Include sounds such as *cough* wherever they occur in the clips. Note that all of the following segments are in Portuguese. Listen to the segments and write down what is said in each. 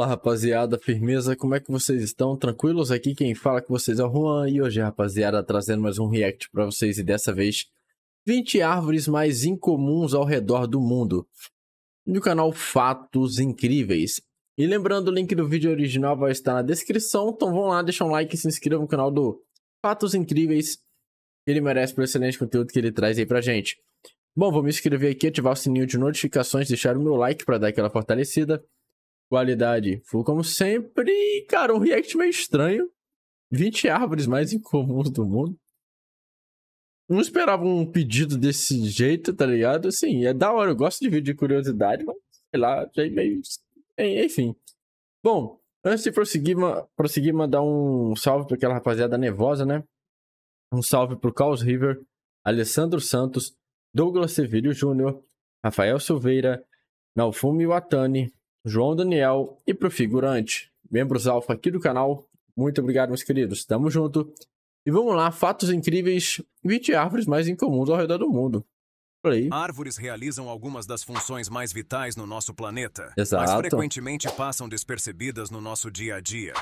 Fala rapaziada, firmeza, como é que vocês estão? Tranquilos? Aqui quem fala com vocês é o Juan e hoje, rapaziada, trazendo mais um react para vocês e dessa vez 20 árvores mais incomuns ao redor do mundo no canal Fatos Incríveis. E lembrando, o link do vídeo original vai estar na descrição, então vão lá, deixa um like e se inscreva no canal do Fatos Incríveis. Ele merece pelo excelente conteúdo que ele traz aí pra gente. Bom, vou me inscrever aqui, ativar o sininho de notificações, deixar o meu like para dar aquela fortalecida. Qualidade. Foi como sempre, cara, um react meio estranho. 20 árvores mais incomuns do mundo. Não esperava um pedido desse jeito, tá ligado? Assim, é da hora. Eu gosto de vídeo de curiosidade, mas sei lá, já é meio. Enfim. Bom, antes de prosseguir, prosseguir mandar um salve para aquela rapaziada nervosa, né? Um salve pro Carlos River, Alessandro Santos, Douglas Sevilho Júnior, Rafael Silveira, Nalfume Watani, João Daniel e pro figurante, membros alfa aqui do canal. Muito obrigado, meus queridos. Tamo junto. E vamos lá, fatos incríveis, 20 árvores mais incomuns ao redor do mundo. Play. Árvores realizam algumas das funções mais vitais no nosso planeta, Exato. mas frequentemente passam despercebidas no nosso dia a dia.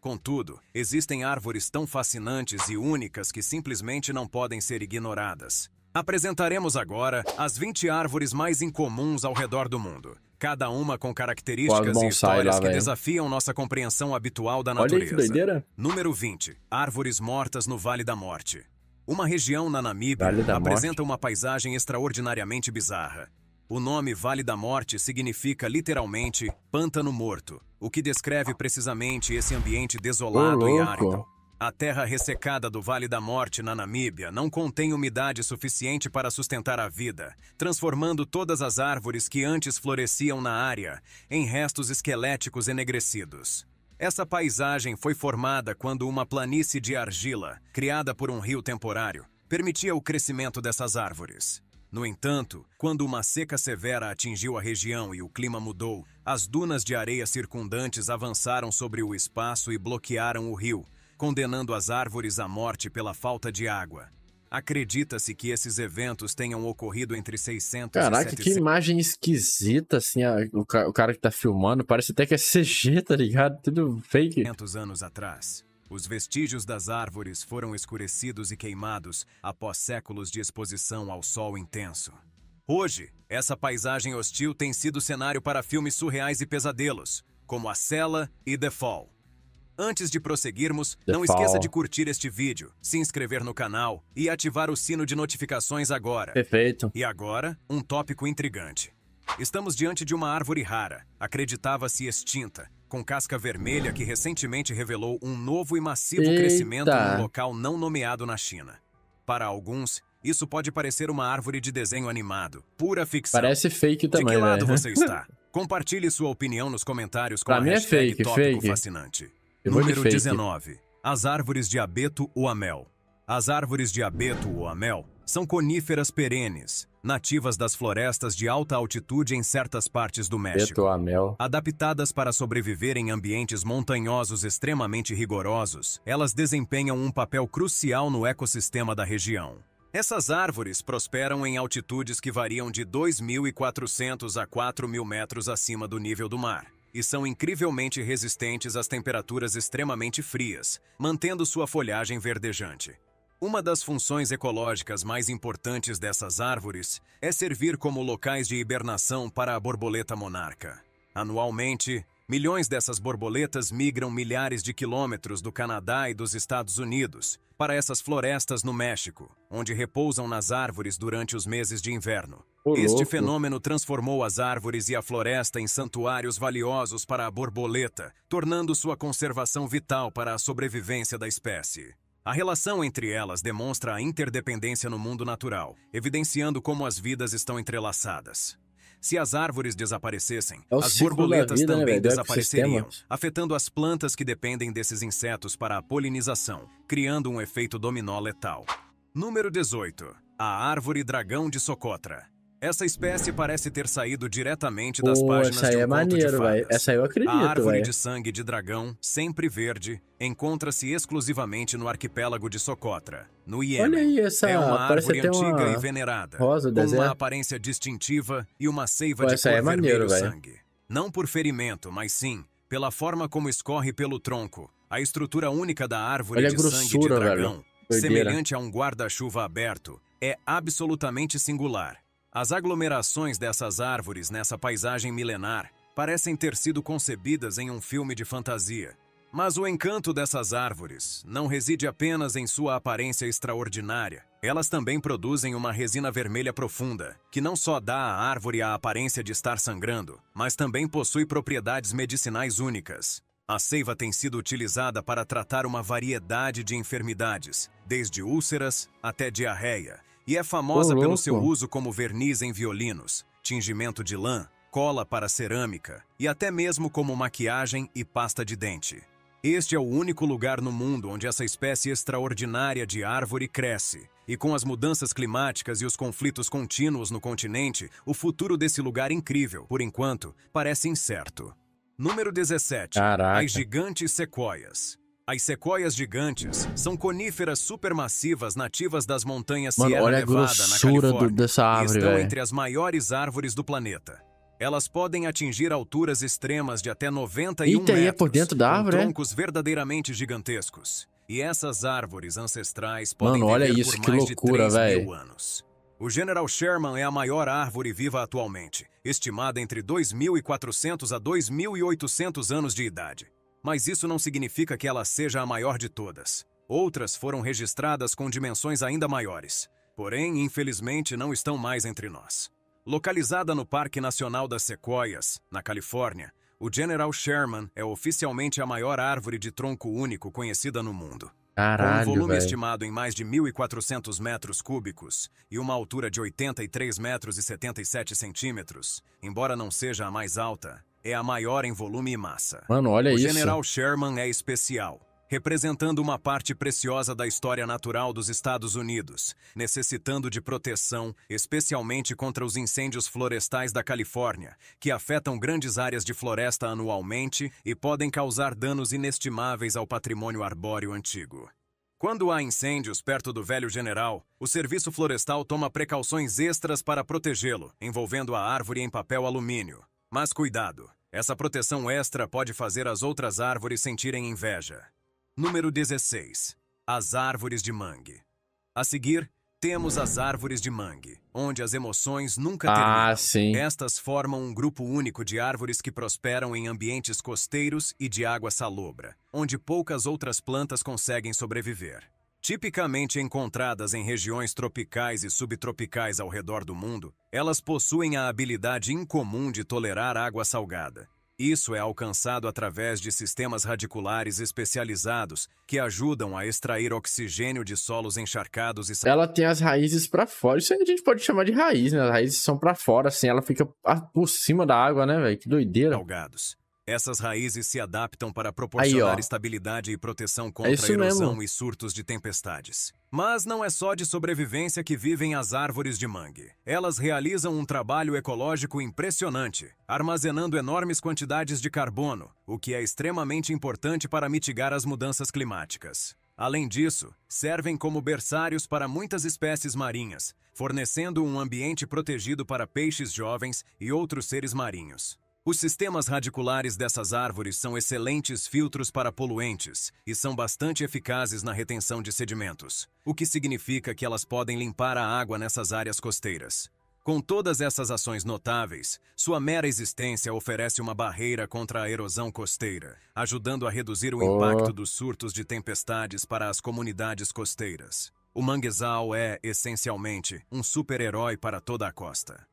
Contudo, existem árvores tão fascinantes e únicas que simplesmente não podem ser ignoradas. Apresentaremos agora as 20 árvores mais incomuns ao redor do mundo cada uma com características e histórias lá, que desafiam nossa compreensão habitual da natureza. Olha Número 20. Árvores mortas no Vale da Morte. Uma região na Namíbia vale apresenta morte. uma paisagem extraordinariamente bizarra. O nome Vale da Morte significa literalmente pântano morto, o que descreve precisamente esse ambiente desolado oh, e árido. A terra ressecada do Vale da Morte, na Namíbia, não contém umidade suficiente para sustentar a vida, transformando todas as árvores que antes floresciam na área em restos esqueléticos enegrecidos. Essa paisagem foi formada quando uma planície de argila, criada por um rio temporário, permitia o crescimento dessas árvores. No entanto, quando uma seca severa atingiu a região e o clima mudou, as dunas de areia circundantes avançaram sobre o espaço e bloquearam o rio, condenando as árvores à morte pela falta de água. Acredita-se que esses eventos tenham ocorrido entre 600 Caraca, e 700... que imagem esquisita, assim, a, o, o, cara que tá filmando, parece até que é CG, tá ligado? Tudo fake. 500 anos atrás, os vestígios das árvores foram escurecidos e queimados após séculos de exposição ao sol intenso. Hoje, essa paisagem hostil tem sido cenário para filmes surreais e pesadelos, como A Cela e The Fall. Antes de prosseguirmos, The não fall. esqueça de curtir este vídeo, se inscrever no canal e ativar o sino de notificações agora. Perfeito. E agora, um tópico intrigante. Estamos diante de uma árvore rara, acreditava-se extinta, com casca vermelha que recentemente revelou um novo e massivo Eita. crescimento em um local não nomeado na China. Para alguns, isso pode parecer uma árvore de desenho animado, pura ficção. Parece fake também, De que né? lado né? você *laughs* está? Compartilhe sua opinião nos comentários com pra a é fake, tópico fake. fascinante. Número 19. As árvores de abeto ou amel. As árvores de abeto ou amel são coníferas perenes, nativas das florestas de alta altitude em certas partes do México, adaptadas para sobreviver em ambientes montanhosos extremamente rigorosos, elas desempenham um papel crucial no ecossistema da região. Essas árvores prosperam em altitudes que variam de 2.400 a 4.000 metros acima do nível do mar e são incrivelmente resistentes às temperaturas extremamente frias, mantendo sua folhagem verdejante. Uma das funções ecológicas mais importantes dessas árvores é servir como locais de hibernação para a borboleta monarca. Anualmente, milhões dessas borboletas migram milhares de quilômetros do Canadá e dos Estados Unidos para essas florestas no México, onde repousam nas árvores durante os meses de inverno este fenômeno transformou as árvores e a floresta em santuários valiosos para a borboleta, tornando sua conservação vital para a sobrevivência da espécie. A relação entre elas demonstra a interdependência no mundo natural, evidenciando como as vidas estão entrelaçadas. Se as árvores desaparecessem, é as borboletas vida, né, também né, desapareceriam, afetando as plantas que dependem desses insetos para a polinização, criando um efeito dominó letal. Número 18. A árvore dragão de Socotra. Essa espécie parece ter saído diretamente das Pô, páginas essa aí é de um é maneiro, velho. Essa aí eu acredito, A árvore véio. de sangue de dragão, sempre verde, encontra-se exclusivamente no arquipélago de Socotra, no Iêmen. Olha aí essa, é uma árvore antiga e venerada, rosa com deserto. uma aparência distintiva e uma seiva Pô, de cor é maneiro, vermelho véio. sangue. Não por ferimento, mas sim pela forma como escorre pelo tronco, a estrutura única da árvore Olha de grossura, sangue de dragão, semelhante a um guarda-chuva aberto, é absolutamente singular. As aglomerações dessas árvores nessa paisagem milenar parecem ter sido concebidas em um filme de fantasia. Mas o encanto dessas árvores não reside apenas em sua aparência extraordinária. Elas também produzem uma resina vermelha profunda, que não só dá à árvore a aparência de estar sangrando, mas também possui propriedades medicinais únicas. A seiva tem sido utilizada para tratar uma variedade de enfermidades, desde úlceras até diarreia, e é famosa pelo seu uso como verniz em violinos, tingimento de lã, cola para cerâmica e até mesmo como maquiagem e pasta de dente. Este é o único lugar no mundo onde essa espécie extraordinária de árvore cresce, e com as mudanças climáticas e os conflitos contínuos no continente, o futuro desse lugar incrível, por enquanto, parece incerto. Número 17. Caraca. As gigantes sequoias. As sequoias gigantes são coníferas supermassivas nativas das montanhas Mano, Sierra olha Nevada, a grossura do, dessa árvore, estão véio. entre as maiores árvores do planeta. Elas podem atingir alturas extremas de até 91 Eita, metros, é por dentro da árvore, é? troncos é? verdadeiramente gigantescos. E essas árvores ancestrais podem Mano, olha isso, que loucura, anos. O General Sherman é a maior árvore viva atualmente, estimada entre 2.400 a 2.800 anos de idade mas isso não significa que ela seja a maior de todas. Outras foram registradas com dimensões ainda maiores, porém, infelizmente, não estão mais entre nós. Localizada no Parque Nacional das Sequoias, na Califórnia, o General Sherman é oficialmente a maior árvore de tronco único conhecida no mundo. Caralho, com um volume véio. estimado em mais de 1.400 metros cúbicos e uma altura de 83 metros e 77 centímetros, embora não seja a mais alta, é a maior em volume e massa. Mano, olha o isso. O General Sherman é especial, representando uma parte preciosa da história natural dos Estados Unidos, necessitando de proteção, especialmente contra os incêndios florestais da Califórnia, que afetam grandes áreas de floresta anualmente e podem causar danos inestimáveis ao patrimônio arbóreo antigo. Quando há incêndios perto do Velho General, o Serviço Florestal toma precauções extras para protegê-lo, envolvendo a árvore em papel alumínio, mas cuidado, essa proteção extra pode fazer as outras árvores sentirem inveja. Número 16. As árvores de mangue. A seguir, temos as árvores de mangue, onde as emoções nunca ah, terminam. Ah, sim. Estas formam um grupo único de árvores que prosperam em ambientes costeiros e de água salobra, onde poucas outras plantas conseguem sobreviver. Tipicamente encontradas em regiões tropicais e subtropicais ao redor do mundo, elas possuem a habilidade incomum de tolerar água salgada. Isso é alcançado através de sistemas radiculares especializados que ajudam a extrair oxigênio de solos encharcados e Ela tem as raízes para fora. Isso a gente pode chamar de raiz, né? As raízes são para fora, assim, ela fica por cima da água, né, velho? Que doideira. Salgados. Essas raízes se adaptam para proporcionar Aí, estabilidade e proteção é contra é erosão mesmo. e surtos de tempestades. Mas não é só de sobrevivência que vivem as árvores de mangue. Elas realizam um trabalho ecológico impressionante, armazenando enormes quantidades de carbono, o que é extremamente importante para mitigar as mudanças climáticas. Além disso, servem como berçários para muitas espécies marinhas, fornecendo um ambiente protegido para peixes jovens e outros seres marinhos. Os sistemas radiculares dessas árvores são excelentes filtros para poluentes e são bastante eficazes na retenção de sedimentos, o que significa que elas podem limpar a água nessas áreas costeiras. Com todas essas ações notáveis, sua mera existência oferece uma barreira contra a erosão costeira, ajudando a reduzir o oh. impacto dos surtos de tempestades para as comunidades costeiras. O manguezal é, essencialmente, um super-herói para toda a costa.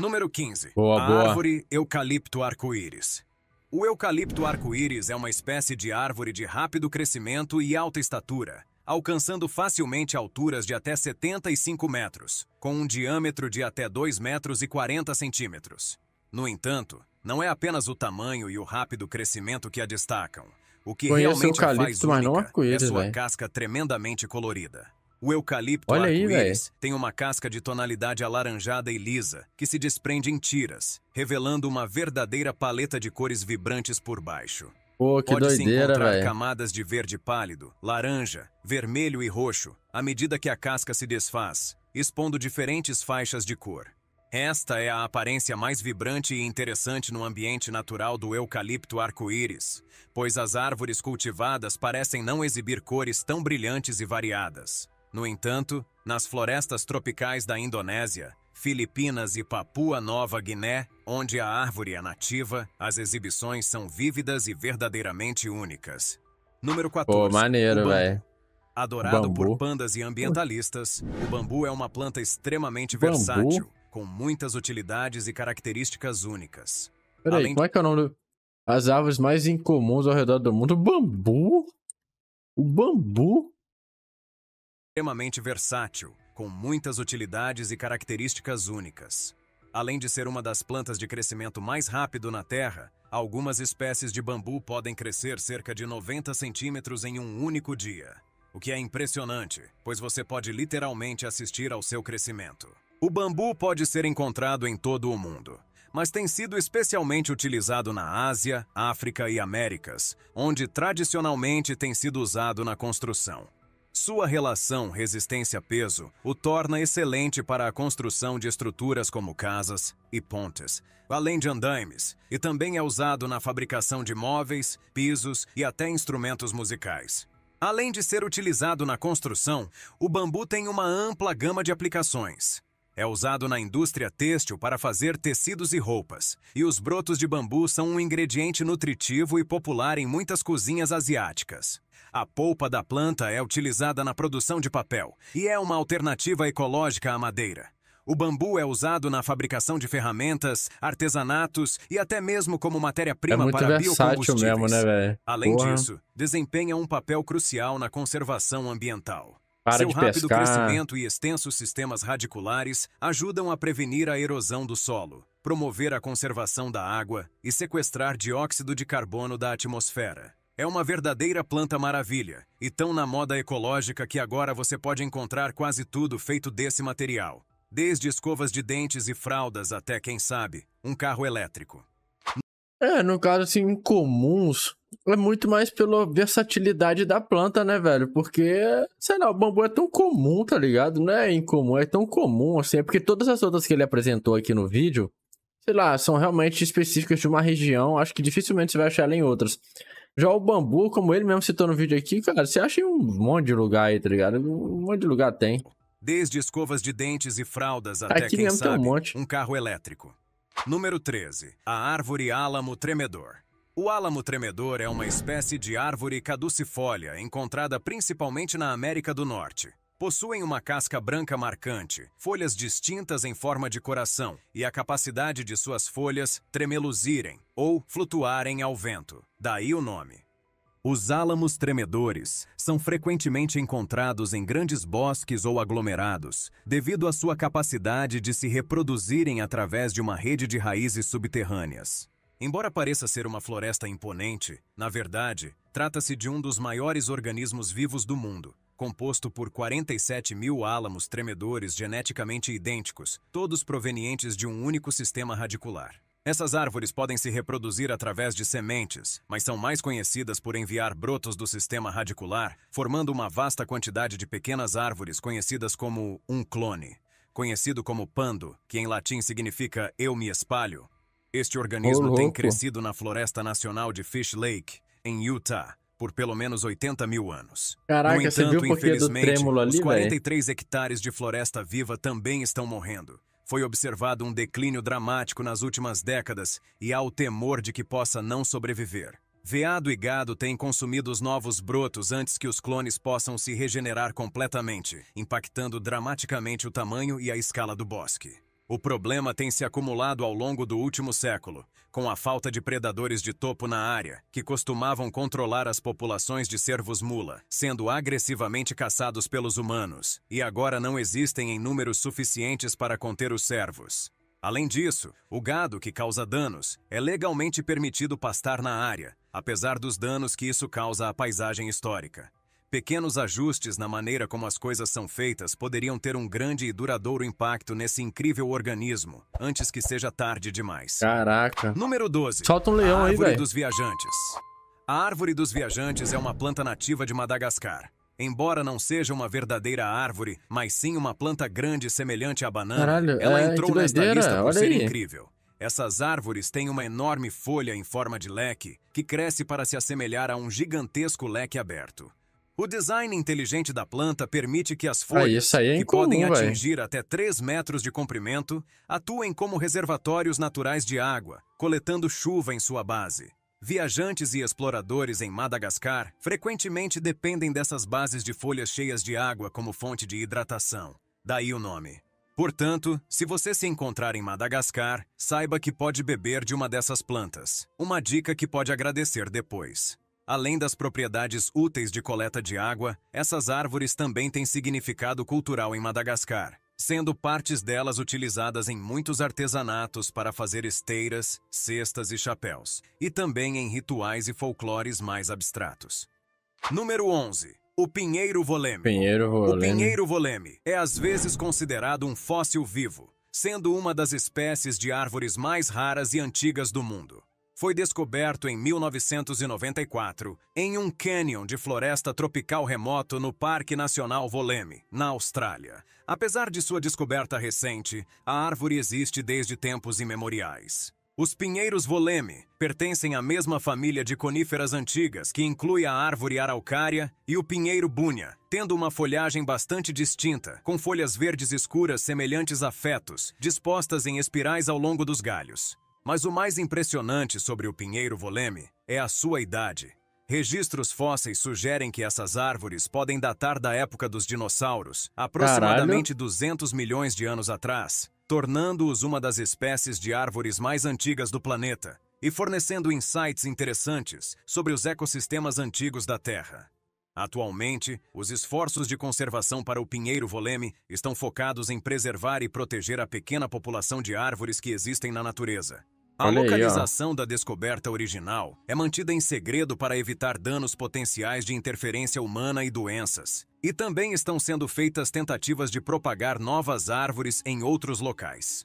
Número 15. Boa, a boa. Árvore eucalipto arco-íris. O eucalipto arco-íris é uma espécie de árvore de rápido crescimento e alta estatura, alcançando facilmente alturas de até 75 metros, com um diâmetro de até 2 metros e 40 centímetros. No entanto, não é apenas o tamanho e o rápido crescimento que a destacam. O que Conheço realmente eucalipto, faz única é sua véio. casca tremendamente colorida. O eucalipto arco-íris tem uma casca de tonalidade alaranjada e lisa, que se desprende em tiras, revelando uma verdadeira paleta de cores vibrantes por baixo. Pô, que Pode-se doideira, encontrar véio. camadas de verde pálido, laranja, vermelho e roxo, à medida que a casca se desfaz, expondo diferentes faixas de cor. Esta é a aparência mais vibrante e interessante no ambiente natural do eucalipto arco-íris, pois as árvores cultivadas parecem não exibir cores tão brilhantes e variadas. No entanto, nas florestas tropicais da Indonésia, Filipinas e Papua Nova Guiné, onde a árvore é nativa, as exibições são vívidas e verdadeiramente únicas. Número 14. Pô, maneiro, velho. Adorado bambu. por pandas e ambientalistas, o bambu é uma planta extremamente bambu? versátil, com muitas utilidades e características únicas. Peraí, Além é que é o nome? Do... As árvores mais incomuns ao redor do mundo? O bambu? O bambu? extremamente versátil, com muitas utilidades e características únicas. Além de ser uma das plantas de crescimento mais rápido na Terra, algumas espécies de bambu podem crescer cerca de 90 centímetros em um único dia, o que é impressionante, pois você pode literalmente assistir ao seu crescimento. O bambu pode ser encontrado em todo o mundo, mas tem sido especialmente utilizado na Ásia, África e Américas, onde tradicionalmente tem sido usado na construção. Sua relação resistência-peso o torna excelente para a construção de estruturas como casas e pontes, além de andaimes, e também é usado na fabricação de móveis, pisos e até instrumentos musicais. Além de ser utilizado na construção, o bambu tem uma ampla gama de aplicações. É usado na indústria têxtil para fazer tecidos e roupas, e os brotos de bambu são um ingrediente nutritivo e popular em muitas cozinhas asiáticas. A polpa da planta é utilizada na produção de papel e é uma alternativa ecológica à madeira. O bambu é usado na fabricação de ferramentas, artesanatos e até mesmo como é matéria-prima é para biocombustíveis. Mesmo, né, Além disso, desempenha um papel crucial na conservação ambiental. Para Seu rápido pescar. crescimento e extensos sistemas radiculares ajudam a prevenir a erosão do solo, promover a conservação da água e sequestrar dióxido de carbono da atmosfera. É uma verdadeira planta maravilha, e tão na moda ecológica que agora você pode encontrar quase tudo feito desse material. Desde escovas de dentes e fraldas até, quem sabe, um carro elétrico. É, no caso, assim, comuns é muito mais pela versatilidade da planta, né, velho? Porque, sei lá, o bambu é tão comum, tá ligado? Não é incomum, é tão comum, assim. É porque todas as outras que ele apresentou aqui no vídeo, sei lá, são realmente específicas de uma região. Acho que dificilmente você vai achar ela em outras. Já o bambu, como ele mesmo citou no vídeo aqui, cara, você acha em um monte de lugar aí, tá ligado? Um monte de lugar tem. Desde escovas de dentes e fraldas até, aqui quem sabe, um, um carro elétrico. Número 13. A árvore álamo tremedor. O álamo tremedor é uma espécie de árvore caducifólia encontrada principalmente na América do Norte. Possuem uma casca branca marcante, folhas distintas em forma de coração e a capacidade de suas folhas tremeluzirem ou flutuarem ao vento. Daí o nome. Os álamos tremedores são frequentemente encontrados em grandes bosques ou aglomerados, devido à sua capacidade de se reproduzirem através de uma rede de raízes subterrâneas. Embora pareça ser uma floresta imponente, na verdade, trata-se de um dos maiores organismos vivos do mundo, composto por 47 mil álamos tremedores geneticamente idênticos, todos provenientes de um único sistema radicular. Essas árvores podem se reproduzir através de sementes, mas são mais conhecidas por enviar brotos do sistema radicular, formando uma vasta quantidade de pequenas árvores conhecidas como um clone. Conhecido como pando, que em latim significa eu me espalho, este organismo oh, tem crescido na Floresta Nacional de Fish Lake, em Utah, por pelo menos 80 mil anos. Caraca, no entanto, você viu infelizmente, do ali, os 43 véio? hectares de floresta viva também estão morrendo. Foi observado um declínio dramático nas últimas décadas e há o temor de que possa não sobreviver. Veado e gado têm consumido os novos brotos antes que os clones possam se regenerar completamente, impactando dramaticamente o tamanho e a escala do bosque. O problema tem se acumulado ao longo do último século, com a falta de predadores de topo na área, que costumavam controlar as populações de cervos mula, sendo agressivamente caçados pelos humanos, e agora não existem em números suficientes para conter os cervos. Além disso, o gado que causa danos é legalmente permitido pastar na área, apesar dos danos que isso causa à paisagem histórica. Pequenos ajustes na maneira como as coisas são feitas poderiam ter um grande e duradouro impacto nesse incrível organismo, antes que seja tarde demais. Caraca. Número 12. Solta um leão aí, velho. Árvore dos Viajantes. A árvore dos viajantes é uma planta nativa de Madagascar. Embora não seja uma verdadeira árvore, mas sim uma planta grande semelhante à banana, Caralho, ela é, entrou nesta doideira. lista por Olha ser aí. incrível. Essas árvores têm uma enorme folha em forma de leque, que cresce para se assemelhar a um gigantesco leque aberto. O design inteligente da planta permite que as folhas, é que incomum, podem atingir véio. até 3 metros de comprimento, atuem como reservatórios naturais de água, coletando chuva em sua base. Viajantes e exploradores em Madagascar frequentemente dependem dessas bases de folhas cheias de água como fonte de hidratação. Daí o nome. Portanto, se você se encontrar em Madagascar, saiba que pode beber de uma dessas plantas. Uma dica que pode agradecer depois. Além das propriedades úteis de coleta de água, essas árvores também têm significado cultural em Madagascar, sendo partes delas utilizadas em muitos artesanatos para fazer esteiras, cestas e chapéus, e também em rituais e folclores mais abstratos. Número 11. O pinheiro voleme. pinheiro voleme. O pinheiro voleme é às vezes considerado um fóssil vivo, sendo uma das espécies de árvores mais raras e antigas do mundo foi descoberto em 1994 em um canyon de floresta tropical remoto no Parque Nacional Voleme, na Austrália. Apesar de sua descoberta recente, a árvore existe desde tempos imemoriais. Os pinheiros Voleme pertencem à mesma família de coníferas antigas que inclui a árvore araucária e o pinheiro bunha, tendo uma folhagem bastante distinta, com folhas verdes escuras semelhantes a fetos, dispostas em espirais ao longo dos galhos. Mas o mais impressionante sobre o pinheiro voleme é a sua idade. Registros fósseis sugerem que essas árvores podem datar da época dos dinossauros, aproximadamente Caralho. 200 milhões de anos atrás, tornando-os uma das espécies de árvores mais antigas do planeta e fornecendo insights interessantes sobre os ecossistemas antigos da Terra. Atualmente, os esforços de conservação para o pinheiro voleme estão focados em preservar e proteger a pequena população de árvores que existem na natureza, a Olha localização aí, da descoberta original é mantida em segredo para evitar danos potenciais de interferência humana e doenças. E também estão sendo feitas tentativas de propagar novas árvores em outros locais.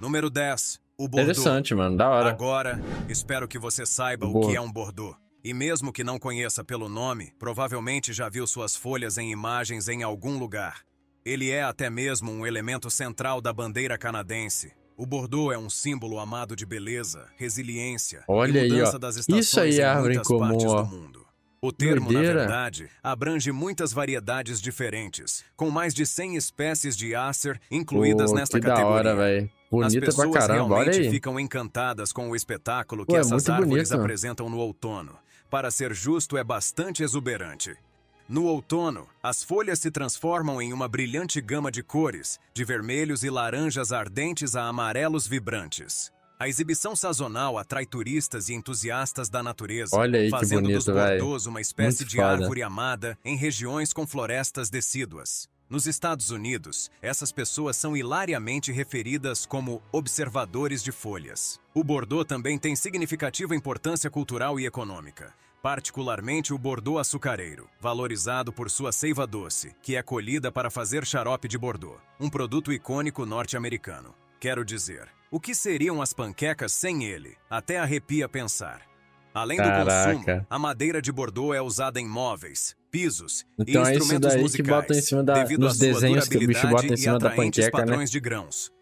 Número 10. O Bordeaux. Interessante, mano. Da hora. Agora, espero que você saiba Boa. o que é um Bordeaux. E mesmo que não conheça pelo nome, provavelmente já viu suas folhas em imagens em algum lugar. Ele é até mesmo um elemento central da bandeira canadense, o bordô é um símbolo amado de beleza, resiliência Olha e mudança aí, ó. das estações Isso aí é árvore em comum, ó. O termo, Doideira. na verdade, abrange muitas variedades diferentes, com mais de 100 espécies de Acer incluídas Pô, nesta que categoria. da hora, velho. As Bonita pra caramba, olha realmente aí. ficam encantadas com o espetáculo que é essas árvores bonito, apresentam no outono. Para ser justo, é bastante exuberante. No outono, as folhas se transformam em uma brilhante gama de cores, de vermelhos e laranjas ardentes a amarelos vibrantes. A exibição sazonal atrai turistas e entusiastas da natureza, aí, fazendo bonito, dos bordos uma espécie Muito de foda. árvore amada em regiões com florestas decíduas. Nos Estados Unidos, essas pessoas são hilariamente referidas como observadores de folhas. O bordô também tem significativa importância cultural e econômica particularmente o Bordeaux açucareiro, valorizado por sua seiva doce, que é colhida para fazer xarope de Bordeaux, um produto icônico norte-americano. Quero dizer, o que seriam as panquecas sem ele? Até arrepia pensar. Além Caraca. do consumo, a madeira de Bordeaux é usada em móveis, pisos então e é instrumentos musicais, da, devido à sua durabilidade e atraentes panqueca, padrões né? de grãos.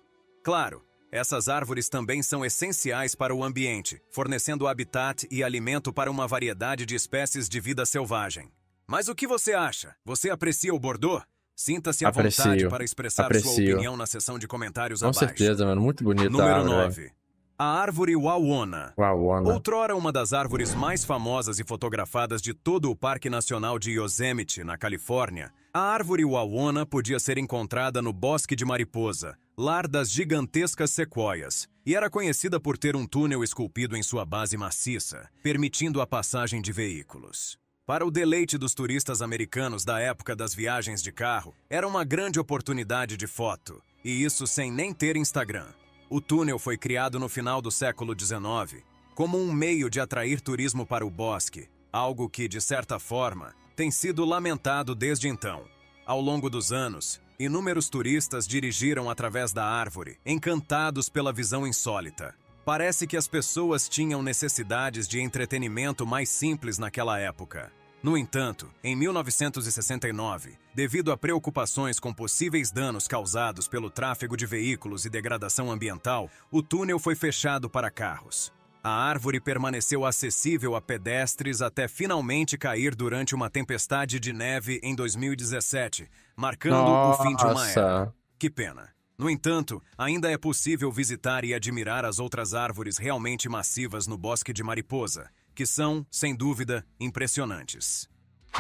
Claro, essas árvores também são essenciais para o ambiente, fornecendo habitat e alimento para uma variedade de espécies de vida selvagem. Mas o que você acha? Você aprecia o Bordeaux? Sinta-se à Aprecio. vontade para expressar Aprecio. sua opinião na seção de comentários Com abaixo. Com certeza, mano. Muito bonita Número a árvore. 9. A árvore Wawona. Wawona. Outrora uma das árvores mais famosas e fotografadas de todo o Parque Nacional de Yosemite, na Califórnia, a árvore Wawona podia ser encontrada no Bosque de Mariposa, lar das gigantescas sequoias, e era conhecida por ter um túnel esculpido em sua base maciça, permitindo a passagem de veículos. Para o deleite dos turistas americanos da época das viagens de carro, era uma grande oportunidade de foto, e isso sem nem ter Instagram. O túnel foi criado no final do século XIX como um meio de atrair turismo para o bosque, algo que, de certa forma, tem sido lamentado desde então. Ao longo dos anos, Inúmeros turistas dirigiram através da árvore, encantados pela visão insólita. Parece que as pessoas tinham necessidades de entretenimento mais simples naquela época. No entanto, em 1969, devido a preocupações com possíveis danos causados pelo tráfego de veículos e degradação ambiental, o túnel foi fechado para carros. A árvore permaneceu acessível a pedestres até finalmente cair durante uma tempestade de neve em 2017, marcando Nossa. o fim de uma era. Que pena. No entanto, ainda é possível visitar e admirar as outras árvores realmente massivas no Bosque de Mariposa, que são, sem dúvida, impressionantes.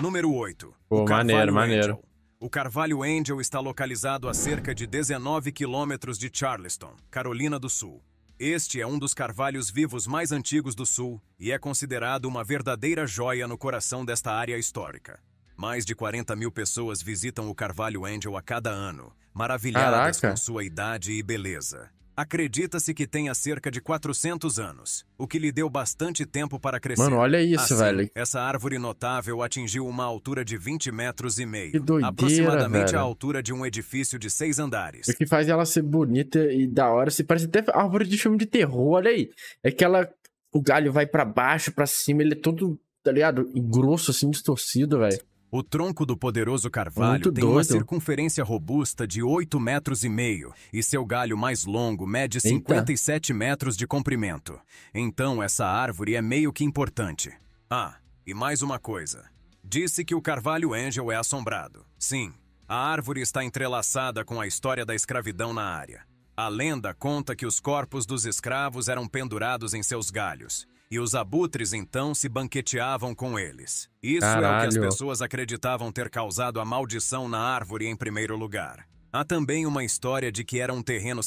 Número 8. o maneiro, maneiro. Angel. O Carvalho Angel está localizado a cerca de 19 quilômetros de Charleston, Carolina do Sul. Este é um dos carvalhos vivos mais antigos do Sul e é considerado uma verdadeira joia no coração desta área histórica. Mais de 40 mil pessoas visitam o Carvalho Angel a cada ano, maravilhadas Caraca. com sua idade e beleza acredita-se que tenha cerca de 400 anos, o que lhe deu bastante tempo para crescer. Mano, olha isso, assim, velho. Essa árvore notável atingiu uma altura de 20 metros e meio. Que doideira, Aproximadamente velho. a altura de um edifício de seis andares. O que faz ela ser bonita e da hora, se parece até árvore de filme de terror, olha aí. É que ela, o galho vai para baixo, para cima, ele é todo, tá ligado? Grosso, assim, distorcido, velho. O tronco do poderoso carvalho Muito tem doido. uma circunferência robusta de 8 metros e meio e seu galho mais longo mede Eita. 57 metros de comprimento. Então essa árvore é meio que importante. Ah, e mais uma coisa. Disse que o carvalho Angel é assombrado. Sim, a árvore está entrelaçada com a história da escravidão na área. A lenda conta que os corpos dos escravos eram pendurados em seus galhos e os abutres então se banqueteavam com eles. Isso Caralho. é o que as pessoas acreditavam ter causado a maldição na árvore em primeiro lugar. Há também uma história de que era um terreno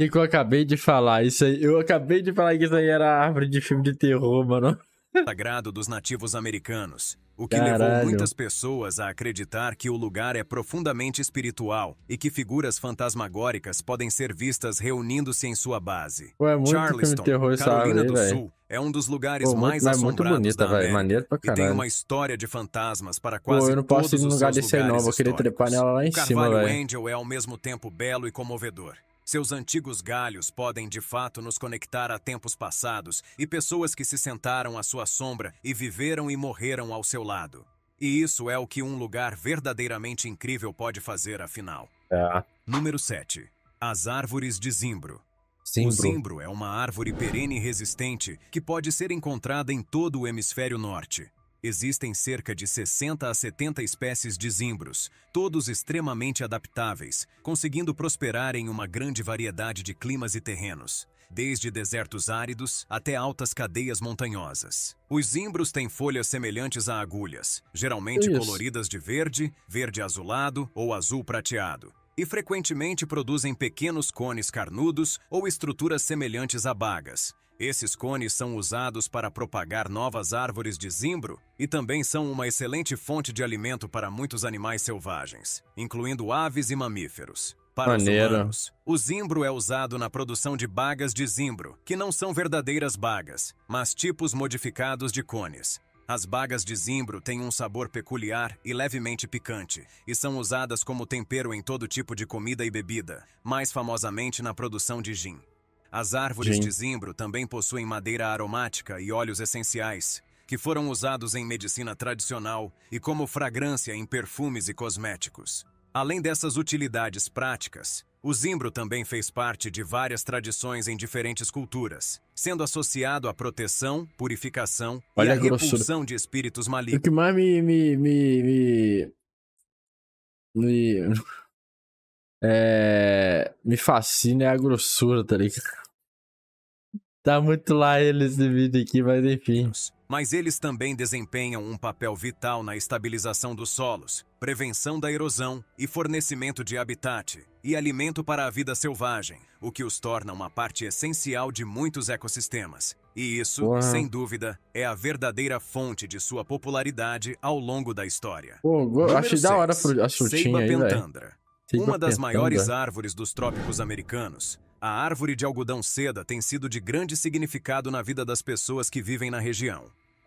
que eu acabei de falar? Isso aí, eu acabei de falar que isso aí era árvore de filme de terror, mano sagrado dos nativos americanos, o que Caralho. levou muitas pessoas a acreditar que o lugar é profundamente espiritual e que figuras fantasmagóricas podem ser vistas reunindo-se em sua base. Ué, muito Charleston, terror, Carolina do véio. Sul, é um dos lugares Pô, muito, mais assombrados muito bonita, da América, pra e tem uma história de fantasmas para quase Pô, eu não posso ir num lugar desse aí não, vou querer trepar nela lá em Carvalho cima, velho. Carvalho Angel é ao mesmo tempo belo e comovedor. Seus antigos galhos podem de fato nos conectar a tempos passados e pessoas que se sentaram à sua sombra e viveram e morreram ao seu lado. E isso é o que um lugar verdadeiramente incrível pode fazer, afinal. É. Número 7. As árvores de zimbro. Zimbro. O zimbro é uma árvore perene e resistente que pode ser encontrada em todo o hemisfério norte. Existem cerca de 60 a 70 espécies de zimbros, todos extremamente adaptáveis, conseguindo prosperar em uma grande variedade de climas e terrenos, desde desertos áridos até altas cadeias montanhosas. Os zimbros têm folhas semelhantes a agulhas, geralmente coloridas de verde, verde azulado ou azul prateado, e frequentemente produzem pequenos cones carnudos ou estruturas semelhantes a bagas, esses cones são usados para propagar novas árvores de zimbro e também são uma excelente fonte de alimento para muitos animais selvagens, incluindo aves e mamíferos. Para Maneiro. os humanos, o zimbro é usado na produção de bagas de zimbro, que não são verdadeiras bagas, mas tipos modificados de cones. As bagas de zimbro têm um sabor peculiar e levemente picante, e são usadas como tempero em todo tipo de comida e bebida, mais famosamente na produção de gin. As árvores Sim. de zimbro também possuem madeira aromática e óleos essenciais, que foram usados em medicina tradicional e como fragrância em perfumes e cosméticos. Além dessas utilidades práticas, o zimbro também fez parte de várias tradições em diferentes culturas, sendo associado à proteção, purificação Olha e a grossura. repulsão de espíritos malignos. O que mais me... me, me, me... me... É... Me fascina é a grossura, tá ligado? Tá muito lá eles esse aqui, mas enfim. Mas eles também desempenham um papel vital na estabilização dos solos, prevenção da erosão e fornecimento de habitat e alimento para a vida selvagem, o que os torna uma parte essencial de muitos ecossistemas. E isso, sem dúvida, é a verdadeira fonte de sua popularidade ao longo da história. Pô, acho 6, da hora pro, a frutinha aí, uma das maiores é. árvores dos trópicos americanos, a árvore de algodão seda tem sido de grande significado na vida das pessoas que vivem na região.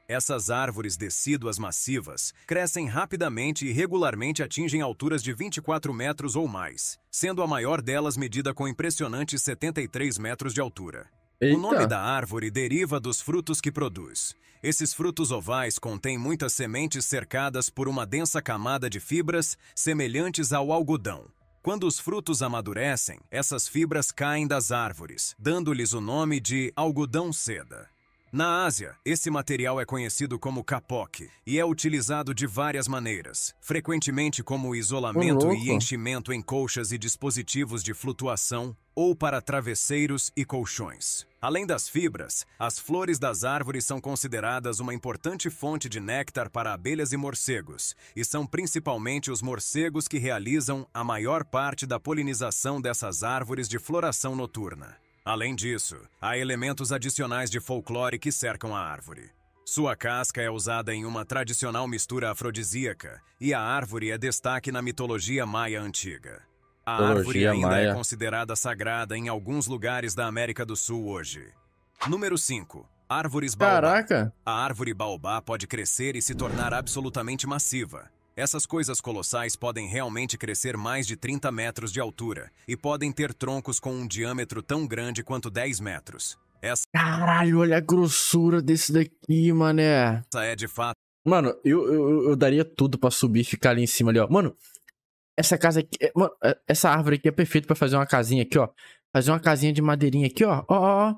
Essas árvores decíduas massivas crescem rapidamente e regularmente atingem alturas de 24 metros ou mais, sendo a maior delas medida com impressionantes 73 metros de altura. Eita. O nome da árvore deriva dos frutos que produz. Esses frutos ovais contêm muitas sementes cercadas por uma densa camada de fibras semelhantes ao algodão. Quando os frutos amadurecem, essas fibras caem das árvores, dando-lhes o nome de algodão seda. Na Ásia, esse material é conhecido como kapok e é utilizado de várias maneiras, frequentemente como isolamento e enchimento em colchas e dispositivos de flutuação ou para travesseiros e colchões. Além das fibras, as flores das árvores são consideradas uma importante fonte de néctar para abelhas e morcegos, e são principalmente os morcegos que realizam a maior parte da polinização dessas árvores de floração noturna. Além disso, há elementos adicionais de folclore que cercam a árvore. Sua casca é usada em uma tradicional mistura afrodisíaca e a árvore é destaque na mitologia maia antiga. A árvore ainda é maia. é considerada sagrada em alguns lugares da América do Sul hoje. Número 5. Árvores baobá. Caraca! A árvore baobá pode crescer e se tornar absolutamente massiva, essas coisas colossais podem realmente crescer mais de 30 metros de altura e podem ter troncos com um diâmetro tão grande quanto 10 metros. Essa... Caralho, olha a grossura desse daqui, mané. Essa é de fato. Mano, eu, eu, eu daria tudo para subir e ficar ali em cima ali, ó. Mano, essa casa aqui. É, mano, é, essa árvore aqui é perfeita para fazer uma casinha aqui, ó. Fazer uma casinha de madeirinha aqui, ó. Ó, ó, ó.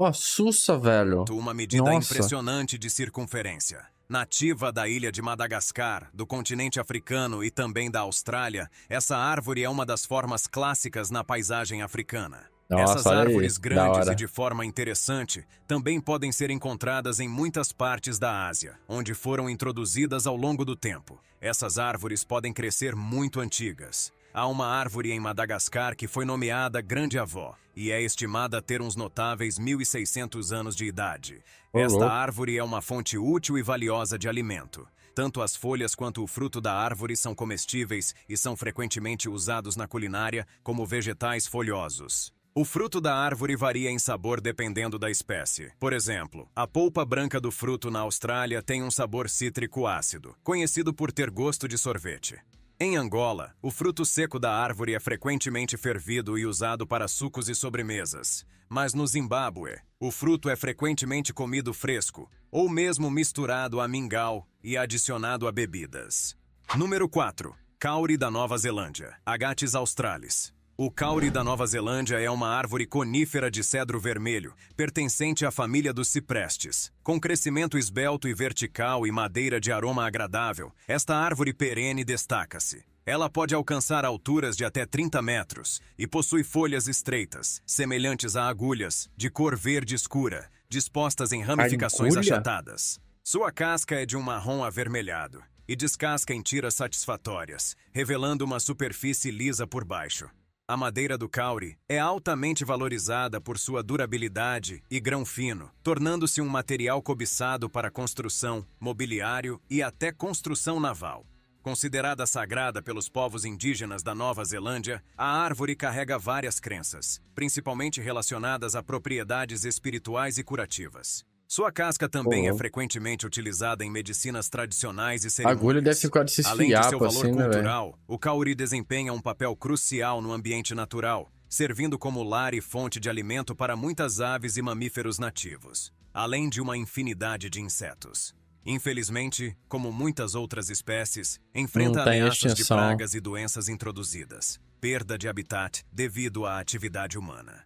Ó, oh, Sussa, velho. Uma medida Nossa. impressionante de circunferência. Nativa da ilha de Madagascar, do continente africano e também da Austrália, essa árvore é uma das formas clássicas na paisagem africana. Nossa, Essas árvores aí, grandes e de forma interessante também podem ser encontradas em muitas partes da Ásia, onde foram introduzidas ao longo do tempo. Essas árvores podem crescer muito antigas, Há uma árvore em Madagascar que foi nomeada Grande Avó e é estimada ter uns notáveis 1.600 anos de idade. Esta árvore é uma fonte útil e valiosa de alimento. Tanto as folhas quanto o fruto da árvore são comestíveis e são frequentemente usados na culinária como vegetais folhosos. O fruto da árvore varia em sabor dependendo da espécie. Por exemplo, a polpa branca do fruto na Austrália tem um sabor cítrico ácido, conhecido por ter gosto de sorvete. Em Angola, o fruto seco da árvore é frequentemente fervido e usado para sucos e sobremesas. Mas no Zimbábue, o fruto é frequentemente comido fresco, ou mesmo misturado a mingau e adicionado a bebidas. Número 4. Cauri da Nova Zelândia, Agates australis. O caule da Nova Zelândia é uma árvore conífera de cedro vermelho, pertencente à família dos ciprestes. Com crescimento esbelto e vertical e madeira de aroma agradável, esta árvore perene destaca-se. Ela pode alcançar alturas de até 30 metros e possui folhas estreitas, semelhantes a agulhas, de cor verde escura, dispostas em ramificações achatadas. Sua casca é de um marrom avermelhado e descasca em tiras satisfatórias, revelando uma superfície lisa por baixo. A madeira do caule é altamente valorizada por sua durabilidade e grão fino, tornando-se um material cobiçado para construção, mobiliário e até construção naval. Considerada sagrada pelos povos indígenas da Nova Zelândia, a árvore carrega várias crenças, principalmente relacionadas a propriedades espirituais e curativas. Sua casca também é uhum. frequentemente utilizada em medicinas tradicionais e cerimônias. A agulha deve ficar de se esfiar, Além do seu valor assim, né, cultural, né, o cauri desempenha um papel crucial no ambiente natural, servindo como lar e fonte de alimento para muitas aves e mamíferos nativos, além de uma infinidade de insetos. Infelizmente, como muitas outras espécies, enfrenta ameaças de pragas e doenças introduzidas, perda de habitat devido à atividade humana.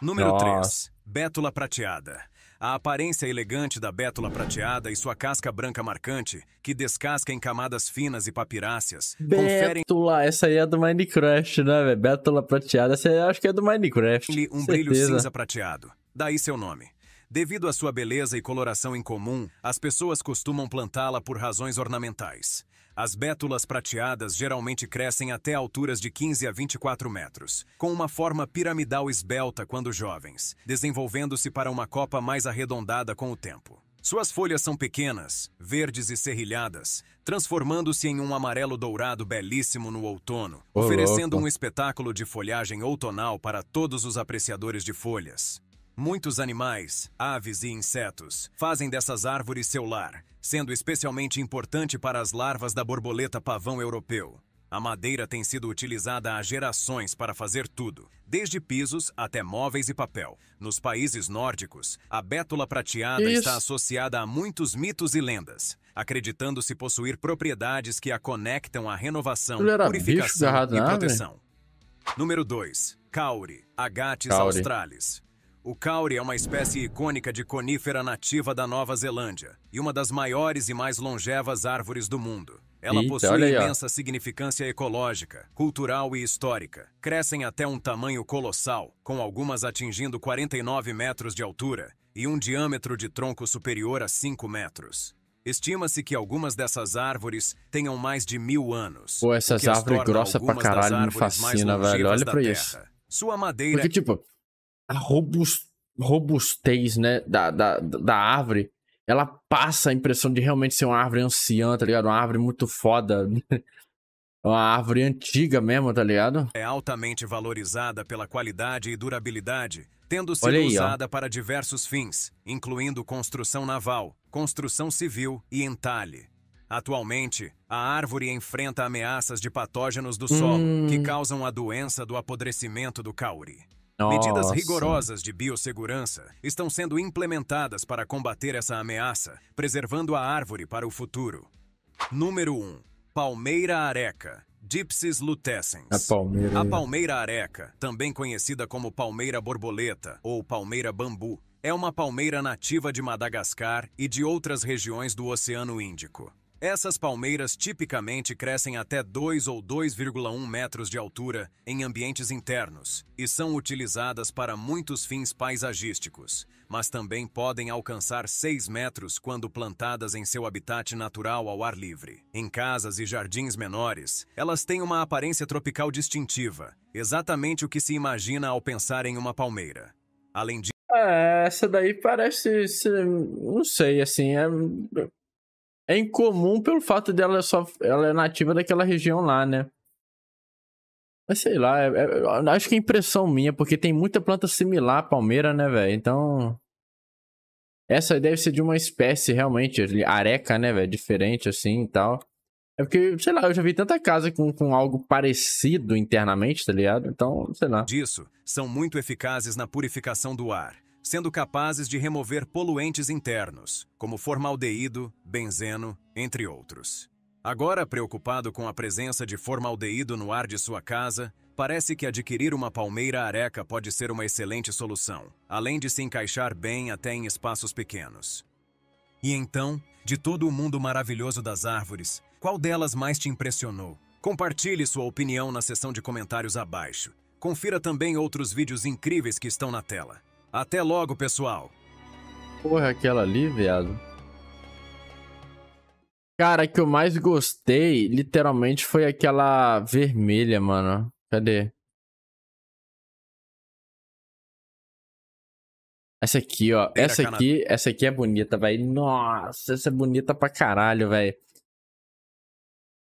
Número Nossa. 3. Bétula prateada. A aparência elegante da bétula prateada e sua casca branca marcante, que descasca em camadas finas e papiráceas, conferem... Bétula, essa aí é do Minecraft, né, velho? Bétula prateada, essa aí acho que é do Minecraft. Um brilho cinza prateado, daí seu nome. Devido à sua beleza e coloração incomum, as pessoas costumam plantá-la por razões ornamentais. As bétulas prateadas geralmente crescem até alturas de 15 a 24 metros, com uma forma piramidal esbelta quando jovens, desenvolvendo-se para uma copa mais arredondada com o tempo. Suas folhas são pequenas, verdes e serrilhadas, transformando-se em um amarelo dourado belíssimo no outono, oh, oferecendo louco. um espetáculo de folhagem outonal para todos os apreciadores de folhas. Muitos animais, aves e insetos fazem dessas árvores seu lar, sendo especialmente importante para as larvas da borboleta pavão europeu. A madeira tem sido utilizada há gerações para fazer tudo, desde pisos até móveis e papel. Nos países nórdicos, a bétula prateada Isso. está associada a muitos mitos e lendas, acreditando-se possuir propriedades que a conectam à renovação, purificação e proteção. Número 2. Caure, Agates australis. O kauri é uma espécie icônica de conífera nativa da Nova Zelândia e uma das maiores e mais longevas árvores do mundo. Ela Eita, possui imensa significância ecológica, cultural e histórica. Crescem até um tamanho colossal, com algumas atingindo 49 metros de altura e um diâmetro de tronco superior a 5 metros. Estima-se que algumas dessas árvores tenham mais de mil anos. Pô, essas árvores grossas pra caralho me fascina, velho. Olha pra terra. isso. Sua madeira. Porque, tipo, a robust, robustez, né, da, da, da árvore, ela passa a impressão de realmente ser uma árvore anciã, tá ligado? Uma árvore muito foda. Né? É uma árvore antiga mesmo, tá ligado? É altamente valorizada pela qualidade e durabilidade, tendo sido aí, usada ó. para diversos fins, incluindo construção naval, construção civil e entalhe. Atualmente, a árvore enfrenta ameaças de patógenos do hum... solo que hum. causam a doença do apodrecimento do cauri. Nossa. Medidas rigorosas de biossegurança estão sendo implementadas para combater essa ameaça, preservando a árvore para o futuro. Número 1. Palmeira areca. Gypsis lutescens. A palmeira. A palmeira areca, também conhecida como palmeira borboleta ou palmeira bambu, é uma palmeira nativa de Madagascar e de outras regiões do Oceano Índico. Essas palmeiras tipicamente crescem até 2 ou 2,1 metros de altura em ambientes internos e são utilizadas para muitos fins paisagísticos, mas também podem alcançar 6 metros quando plantadas em seu habitat natural ao ar livre. Em casas e jardins menores, elas têm uma aparência tropical distintiva, exatamente o que se imagina ao pensar em uma palmeira. Além disso, de... É, essa daí parece, não sei, assim, é é incomum pelo fato dela é só ela é nativa daquela região lá, né? Mas sei lá, é, é, acho que é impressão minha, porque tem muita planta similar à palmeira, né, velho? Então. Essa deve ser de uma espécie realmente, areca, né, velho? Diferente assim e tal. É porque, sei lá, eu já vi tanta casa com, com algo parecido internamente, tá ligado? Então, sei lá. Disso, são muito eficazes na purificação do ar sendo capazes de remover poluentes internos, como formaldeído, benzeno, entre outros. Agora preocupado com a presença de formaldeído no ar de sua casa, parece que adquirir uma palmeira areca pode ser uma excelente solução, além de se encaixar bem até em espaços pequenos. E então, de todo o mundo maravilhoso das árvores, qual delas mais te impressionou? Compartilhe sua opinião na seção de comentários abaixo. Confira também outros vídeos incríveis que estão na tela. Até logo, pessoal. Porra, aquela ali, viado. Cara, que eu mais gostei, literalmente, foi aquela vermelha, mano. Cadê? Essa aqui, ó. Essa aqui, essa aqui é bonita, velho. Nossa, essa é bonita pra caralho, velho.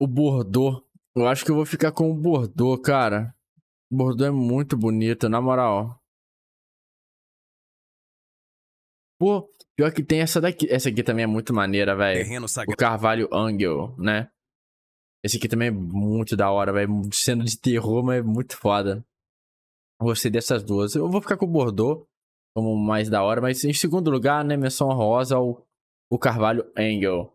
O bordô. Eu acho que eu vou ficar com o bordô, cara. O bordô é muito bonito, na moral. Pô, pior que tem essa daqui. Essa aqui também é muito maneira, velho. O Carvalho Angel, né? Esse aqui também é muito da hora, velho. Sendo de terror, mas é muito foda. Gostei dessas duas. Eu vou ficar com o Bordeaux como mais da hora, mas em segundo lugar, né? Menção Rosa o, o Carvalho Angel.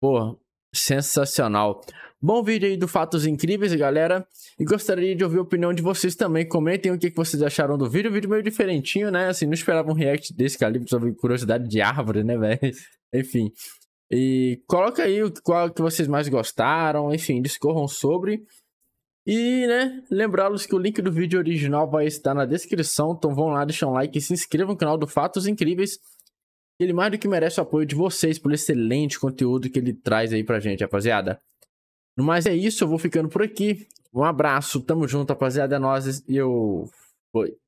Pô, Sensacional. Bom vídeo aí do Fatos Incríveis, galera. E gostaria de ouvir a opinião de vocês também. Comentem o que vocês acharam do vídeo. vídeo meio diferentinho, né? Assim, não esperava um react desse calibre é sobre curiosidade de árvore, né, velho? *laughs* Enfim. E coloca aí qual que vocês mais gostaram. Enfim, discorram sobre. E, né, lembrá-los que o link do vídeo original vai estar na descrição. Então vão lá, deixam um like e se inscrevam no canal do Fatos Incríveis. Ele mais do que merece o apoio de vocês pelo excelente conteúdo que ele traz aí pra gente, rapaziada. No mais é isso, eu vou ficando por aqui. Um abraço, tamo junto, rapaziada. É nós e eu. Fui.